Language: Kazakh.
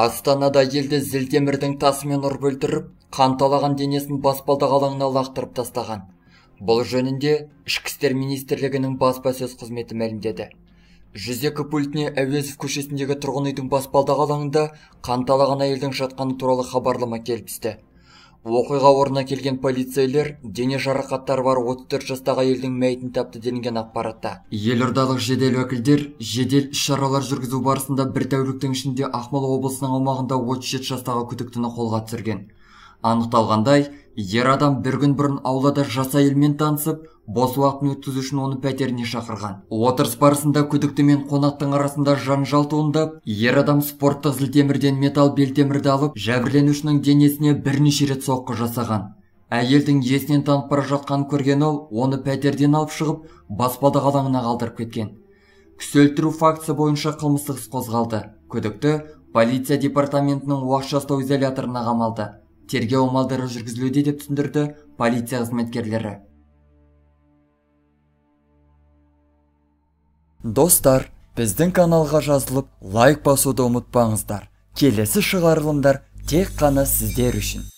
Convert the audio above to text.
астанада елді зілдемірдің тасымен ұрып өлтіріп қанталаған денесін баспалдақ алаңына лақтырып тастаған бұл жөнінде ішкі істер министрлігінің баспасөз қызметі мәлімдеді 102 пультіне әуезов көшесіндегі тұрғын үйдің баспалдақ алаңында қанталаған әйелдің жатқаны туралы хабарлама келіп түсті оқиға орнына келген полицейлер дене жарақаттары бар 34 жастағы әйелдің мәйітін тапты делінген ақпаратта елордалық жедел өкілдер, жедел іс-шаралар жүргізу барысында бір тәуліктің ішінде ақмола облысының аумағында 37 жастағы күдіктіні қолға түсірген анықталғандай ер адам бір күн бұрын аулада жас әйелмен танысып бос уақытын өткізу үшін оны пәтеріне шақырған отырыс барысында күдікті мен қонақтың арасында жанжал туындап ер адам спорттық зілтемірден металл белтемірді алып жәбірленушінің денесіне бірнеше рет соққы жасаған әйелдің есінен танып бара жатқанын көрген ол оны пәтерден алып шығып баспалдақ алаңына қалдырып кеткен кісі өлтіру фактісі бойынша қылмыстық іс қозғалды күдікті полиция департаментінің уақытша ұстау изоляторына қамалды тергеу амалдары жүргізілуде деп түсіндірді полиция қызметкерлері достар біздің каналға жазылып лайк басуды ұмытпаңыздар келесі шығарылымдар тек қана сіздер үшін